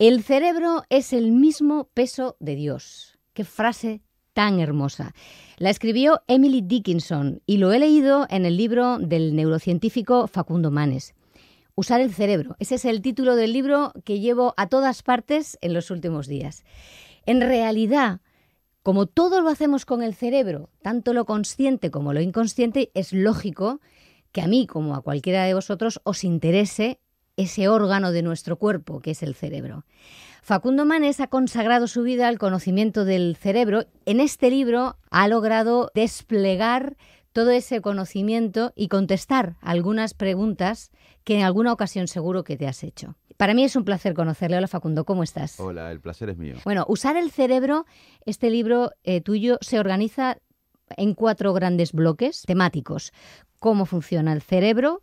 El cerebro es el mismo peso de Dios. Qué frase tan hermosa. La escribió Emily Dickinson y lo he leído en el libro del neurocientífico Facundo Manes. Usar el cerebro. Ese es el título del libro que llevo a todas partes en los últimos días. En realidad, como todo lo hacemos con el cerebro, tanto lo consciente como lo inconsciente, es lógico que a mí, como a cualquiera de vosotros, os interese ese órgano de nuestro cuerpo que es el cerebro. Facundo Manes ha consagrado su vida al conocimiento del cerebro. En este libro ha logrado desplegar todo ese conocimiento y contestar algunas preguntas que en alguna ocasión seguro que te has hecho. Para mí es un placer conocerle. Hola Facundo, ¿cómo estás? Hola, el placer es mío. Bueno, Usar el cerebro, este libro eh, tuyo se organiza en cuatro grandes bloques temáticos. Cómo funciona el cerebro,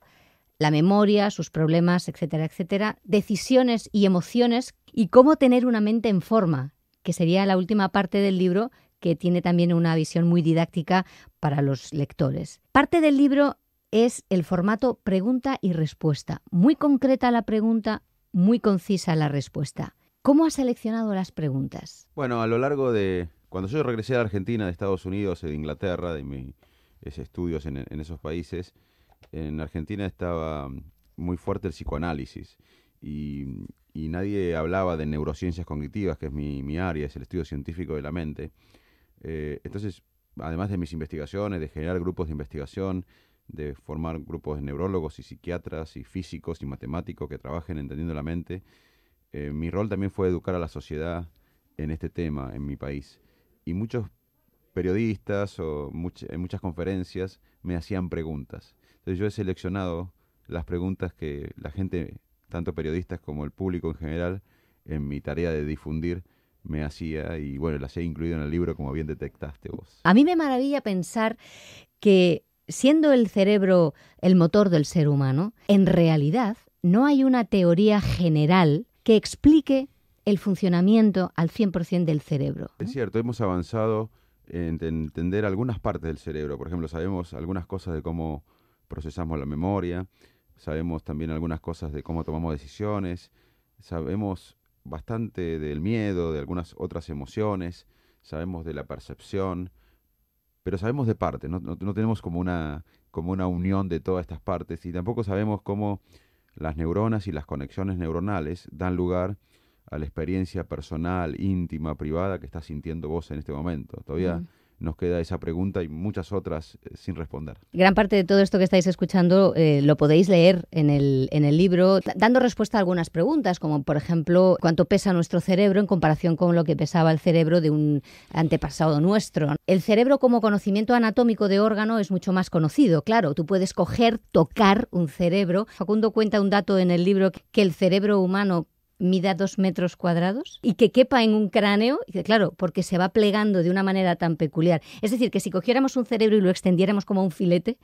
la memoria, sus problemas, etcétera, etcétera, decisiones y emociones y cómo tener una mente en forma, que sería la última parte del libro que tiene también una visión muy didáctica para los lectores. Parte del libro es el formato pregunta y respuesta. Muy concreta la pregunta, muy concisa la respuesta. ¿Cómo has seleccionado las preguntas? Bueno, a lo largo de... Cuando yo regresé a Argentina, de Estados Unidos, de Inglaterra, de mis estudios en esos países, en Argentina estaba muy fuerte el psicoanálisis y, nadie hablaba de neurociencias cognitivas, que es mi, área, es el estudio científico de la mente. Eh, entonces, además de mis investigaciones, de generar grupos de investigación, de formar grupos de neurólogos y psiquiatras y físicos y matemáticos que trabajen entendiendo la mente, eh, mi rol también fue educar a la sociedad en este tema en mi país. Y muchos periodistas o en muchas conferencias me hacían preguntas. Entonces yo he seleccionado las preguntas que la gente, tanto periodistas como el público en general, en mi tarea de difundir, me hacía y bueno, las he incluido en el libro como bien detectaste vos. A mí me maravilla pensar que siendo el cerebro el motor del ser humano, en realidad no hay una teoría general que explique el funcionamiento al 100% del cerebro. Es cierto, hemos avanzado en entender algunas partes del cerebro. Por ejemplo, sabemos algunas cosas de cómo procesamos la memoria, sabemos también algunas cosas de cómo tomamos decisiones, sabemos bastante del miedo, de algunas otras emociones, sabemos de la percepción, pero sabemos de parte, no, tenemos como una, como una unión de todas estas partes y tampoco sabemos cómo las neuronas y las conexiones neuronales dan lugar a la experiencia personal, íntima, privada que estás sintiendo vos en este momento. Todavía nos queda esa pregunta y muchas otras eh, sin responder. Gran parte de todo esto que estáis escuchando eh, lo podéis leer en el, en el libro, dando respuesta a algunas preguntas, como por ejemplo, ¿cuánto pesa nuestro cerebro en comparación con lo que pesaba el cerebro de un antepasado nuestro? El cerebro como conocimiento anatómico de órgano es mucho más conocido, claro, tú puedes coger, tocar un cerebro. Facundo cuenta un dato en el libro que el cerebro humano mida dos metros cuadrados y que quepa en un cráneo, claro, porque se va plegando de una manera tan peculiar. Es decir, que si cogiéramos un cerebro y lo extendiéramos como un filete,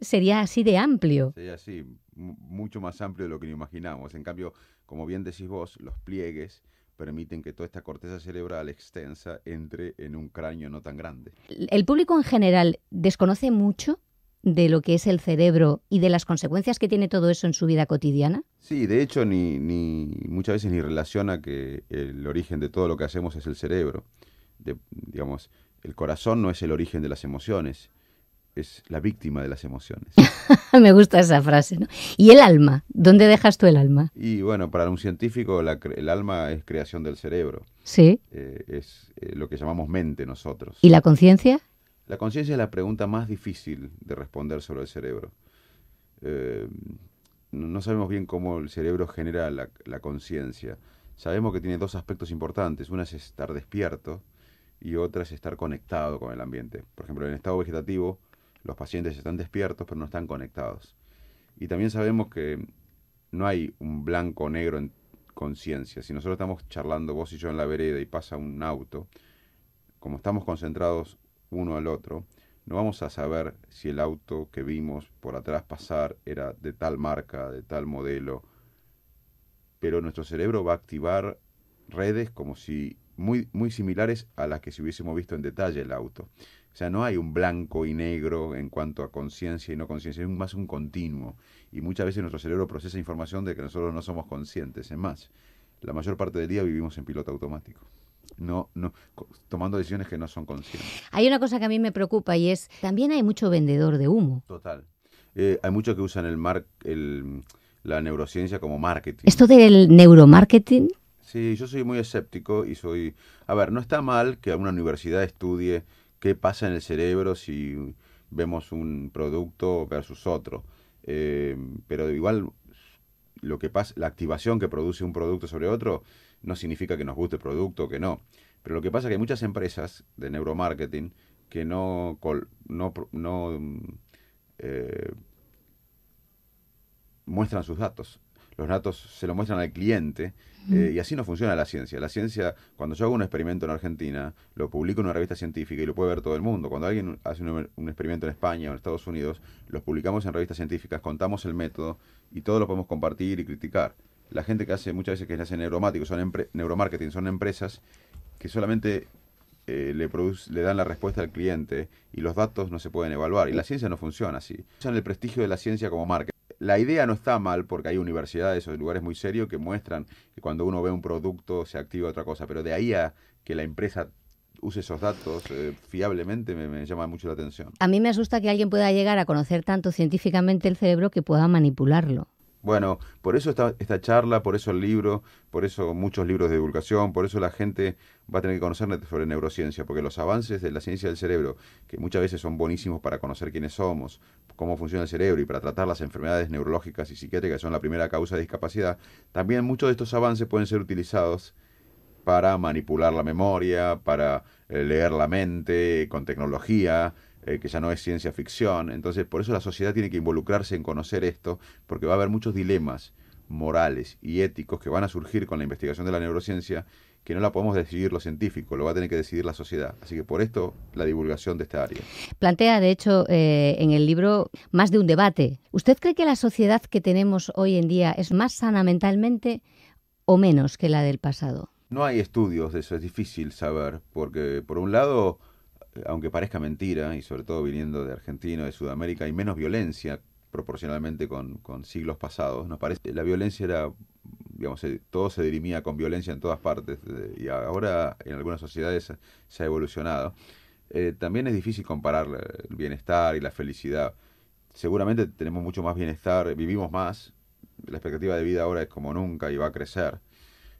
sería así de amplio. Sería así, mucho más amplio de lo que imaginamos. En cambio, como bien decís vos, los pliegues permiten que toda esta corteza cerebral extensa entre en un cráneo no tan grande. ¿El público en general desconoce mucho de lo que es el cerebro y de las consecuencias que tiene todo eso en su vida cotidiana? Sí, de hecho, ni, muchas veces ni relaciona que el origen de todo lo que hacemos es el cerebro. digamos, el corazón no es el origen de las emociones, es la víctima de las emociones. Me gusta esa frase. ¿no? ¿Y el alma? ¿Dónde dejas tú el alma? Y bueno, para un científico el alma es creación del cerebro. Sí. Eh, es eh, lo que llamamos mente nosotros. ¿Y la conciencia? La conciencia es la pregunta más difícil de responder sobre el cerebro. Eh, no sabemos bien cómo el cerebro genera la, conciencia. Sabemos que tiene dos aspectos importantes. Una es estar despierto y otra es estar conectado con el ambiente. Por ejemplo, en estado vegetativo, los pacientes están despiertos pero no están conectados. Y también sabemos que no hay un blanco o negro en conciencia. Si nosotros estamos charlando vos y yo en la vereda y pasa un auto, como estamos concentrados uno al otro, no vamos a saber si el auto que vimos por atrás pasar era de tal marca, de tal modelo, pero nuestro cerebro va a activar redes como si muy, muy similares a las que si hubiésemos visto en detalle el auto. O sea, no hay un blanco y negro en cuanto a conciencia y no conciencia, es más un continuo. Y muchas veces nuestro cerebro procesa información de que nosotros no somos conscientes. Es más, la mayor parte del día vivimos en piloto automático no, no, tomando decisiones que no son conscientes. Hay una cosa que a mí me preocupa y es, también hay mucho vendedor de humo. Total. Eh, hay muchos que usan el, mar, la neurociencia como marketing. ¿Esto del neuromarketing? Sí, yo soy muy escéptico y soy... A ver, no está mal que alguna universidad estudie qué pasa en el cerebro si vemos un producto versus otro. Eh, pero igual lo que pasa, la activación que produce un producto sobre otro no significa que nos guste el producto, que no. Pero lo que pasa es que hay muchas empresas de neuromarketing que no, no, mm, eh, muestran sus datos. Los datos se los muestran al cliente eh, y así no funciona la ciencia. La ciencia, cuando yo hago un experimento en Argentina, lo publico en una revista científica y lo puede ver todo el mundo. Cuando alguien hace un, experimento en España o en Estados Unidos, los publicamos en revistas científicas, contamos el método y todo lo podemos compartir y criticar la gente que hace muchas veces que hacen hace son neuromarketing, son empresas que solamente eh, le, le dan la respuesta al cliente y los datos no se pueden evaluar. Y la ciencia no funciona así. Usan el prestigio de la ciencia como marca. La idea no está mal porque hay universidades o lugares muy serios que muestran que cuando uno ve un producto se activa otra cosa, pero de ahí a que la empresa use esos datos eh, fiablemente me, llama mucho la atención. A mí me asusta que alguien pueda llegar a conocer tanto científicamente el cerebro que pueda manipularlo. Bueno, por eso esta, esta charla, por eso el libro, por eso muchos libros de divulgación, por eso la gente va a tener que conocer sobre neurociencia, porque los avances de la ciencia del cerebro, que muchas veces son buenísimos para conocer quiénes somos, cómo funciona el cerebro y para tratar las enfermedades neurológicas y psiquiátricas, que son la primera causa de discapacidad, también muchos de estos avances pueden ser utilizados para manipular la memoria, para eh, leer la mente con tecnología, eh, que ya no es ciencia ficción. Entonces, por eso la sociedad tiene que involucrarse en conocer esto, porque va a haber muchos dilemas morales y éticos que van a surgir con la investigación de la neurociencia que no la podemos decidir los científicos, lo va a tener que decidir la sociedad. Así que por esto la divulgación de esta área. Plantea, de hecho, eh, en el libro más de un debate. ¿Usted cree que la sociedad que tenemos hoy en día es más sana mentalmente o menos que la del pasado? No hay estudios de eso, es difícil saber, porque por un lado aunque parezca mentira, y sobre todo viniendo de Argentina, de Sudamérica, hay menos violencia proporcionalmente con, siglos pasados. Nos parece la violencia era, digamos, todo se dirimía con violencia en todas partes y ahora en algunas sociedades se ha evolucionado. Eh, también es difícil comparar el bienestar y la felicidad. Seguramente tenemos mucho más bienestar, vivimos más, la expectativa de vida ahora es como nunca y va a crecer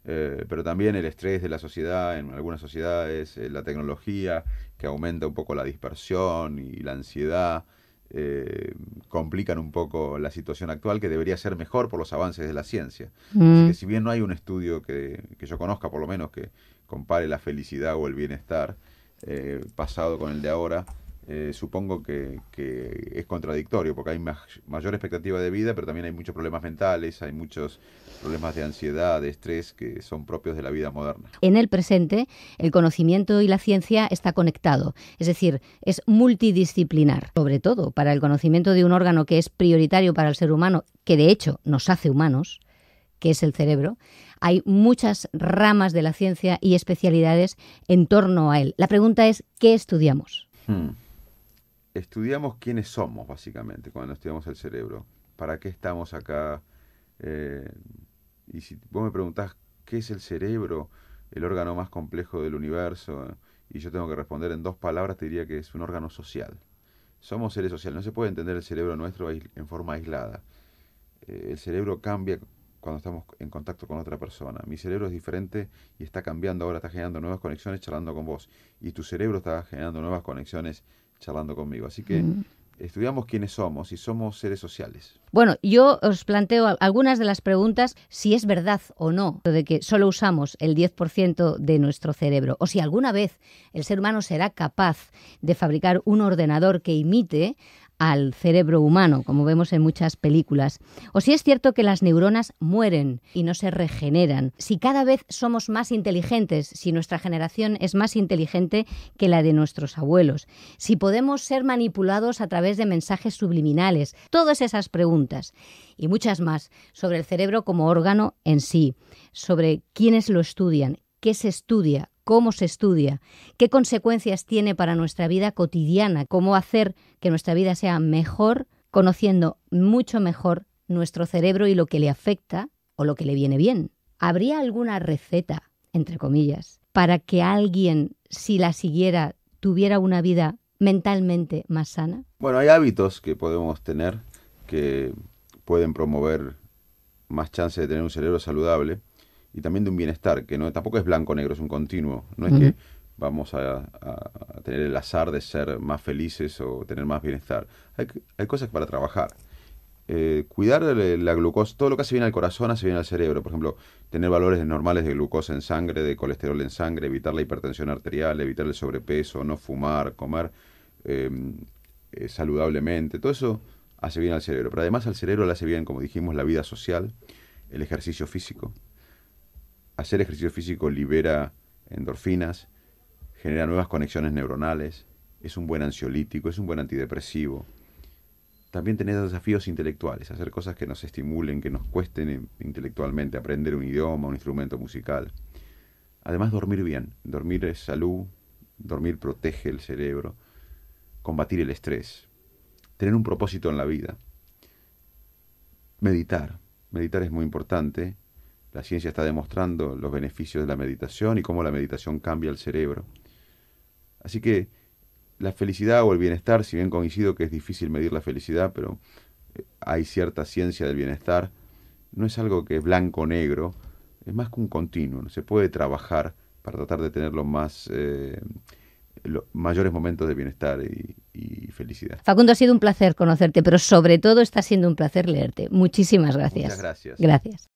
eh, pero también el estrés de la sociedad, en algunas sociedades, eh, la tecnología que aumenta un poco la dispersión y la ansiedad, eh, complican un poco la situación actual que debería ser mejor por los avances de la ciencia. Así mm. que si bien no hay un estudio que, que, yo conozca, por lo menos, que compare la felicidad o el bienestar pasado con el de ahora, eh, supongo que, es contradictorio, porque hay mayor expectativa de vida, pero también hay muchos problemas mentales, hay muchos problemas de ansiedad, de estrés, que son propios de la vida moderna. En el presente, el conocimiento y la ciencia está conectado, es decir, es multidisciplinar, sobre todo para el conocimiento de un órgano que es prioritario para el ser humano, que de hecho nos hace humanos, que es el cerebro, hay muchas ramas de la ciencia y especialidades en torno a él. La pregunta es, ¿qué estudiamos? Hmm estudiamos quiénes somos, básicamente, cuando estudiamos el cerebro. ¿Para qué estamos acá? Eh, y si vos me preguntás qué es el cerebro, el órgano más complejo del universo, y yo tengo que responder en dos palabras, te diría que es un órgano social. Somos seres sociales, no se puede entender el cerebro nuestro en forma aislada. Eh, el cerebro cambia cuando estamos en contacto con otra persona. Mi cerebro es diferente y está cambiando ahora, está generando nuevas conexiones charlando con vos. Y tu cerebro está generando nuevas conexiones charlando conmigo. Así que mm. estudiamos quiénes somos y somos seres sociales. Bueno, yo os planteo algunas de las preguntas si es verdad o no de que solo usamos el 10% de nuestro cerebro o si alguna vez el ser humano será capaz de fabricar un ordenador que imite al cerebro humano, como vemos en muchas películas, o si es cierto que las neuronas mueren y no se regeneran, si cada vez somos más inteligentes, si nuestra generación es más inteligente que la de nuestros abuelos, si podemos ser manipulados a través de mensajes subliminales, todas esas preguntas y muchas más sobre el cerebro como órgano en sí, sobre quiénes lo estudian, qué se estudia, cómo se estudia, qué consecuencias tiene para nuestra vida cotidiana, cómo hacer que nuestra vida sea mejor, conociendo mucho mejor nuestro cerebro y lo que le afecta o lo que le viene bien. ¿Habría alguna receta, entre comillas, para que alguien, si la siguiera, tuviera una vida mentalmente más sana? Bueno, hay hábitos que podemos tener que pueden promover más chance de tener un cerebro saludable y también de un bienestar, que no tampoco es blanco-negro, es un continuo. No es que vamos a, tener el azar de ser más felices o tener más bienestar. Hay, hay cosas para trabajar. Eh, cuidar la glucosa, todo lo que hace bien al corazón hace bien al cerebro. Por ejemplo, tener valores normales de glucosa en sangre, de colesterol en sangre, evitar la hipertensión arterial, evitar el sobrepeso, no fumar, comer em, eh, saludablemente. Todo eso hace bien al cerebro. Pero además al cerebro le hace bien, como dijimos, la vida social, el ejercicio físico, hacer ejercicio físico libera endorfinas, genera nuevas conexiones neuronales, es un buen ansiolítico, es un buen antidepresivo. También tener desafíos intelectuales, hacer cosas que nos estimulen, que nos cuesten intelectualmente, aprender un idioma, un instrumento musical. Además, dormir bien. Dormir es salud, dormir protege el cerebro, combatir el estrés, tener un propósito en la vida. Meditar. Meditar es muy importante la ciencia está demostrando los beneficios de la meditación y cómo la meditación cambia el cerebro. Así que la felicidad o el bienestar, si bien coincido que es difícil medir la felicidad, pero eh, hay cierta ciencia del bienestar, no es algo que es blanco o negro, es más que un continuo. Se puede trabajar para tratar de tener los más eh, los mayores momentos de bienestar y, y, felicidad. Facundo, ha sido un placer conocerte, pero sobre todo está siendo un placer leerte. Muchísimas gracias. Muchas gracias. Gracias.